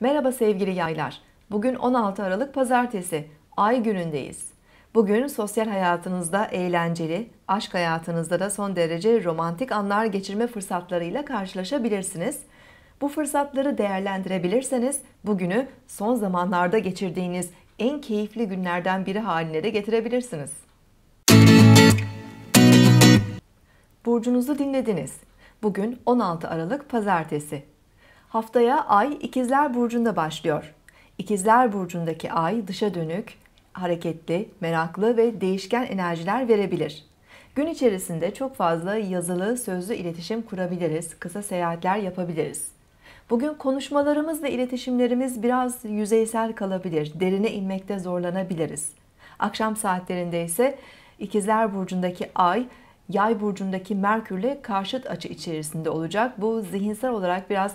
Merhaba sevgili yaylar. Bugün 16 Aralık Pazartesi. Ay günündeyiz. Bugün sosyal hayatınızda eğlenceli, aşk hayatınızda da son derece romantik anlar geçirme fırsatlarıyla karşılaşabilirsiniz. Bu fırsatları değerlendirebilirseniz bugünü son zamanlarda geçirdiğiniz en keyifli günlerden biri haline de getirebilirsiniz. Burcunuzu dinlediniz. Bugün 16 Aralık Pazartesi. Haftaya Ay ikizler Burcu'nda başlıyor. İkizler Burcu'ndaki Ay dışa dönük, hareketli, meraklı ve değişken enerjiler verebilir. Gün içerisinde çok fazla yazılı, sözlü iletişim kurabiliriz, kısa seyahatler yapabiliriz. Bugün konuşmalarımız ve iletişimlerimiz biraz yüzeysel kalabilir, derine inmekte zorlanabiliriz. Akşam saatlerinde ise İkizler Burcu'ndaki Ay, Yay Burcu'ndaki Merkür'le karşıt açı içerisinde olacak. Bu zihinsel olarak biraz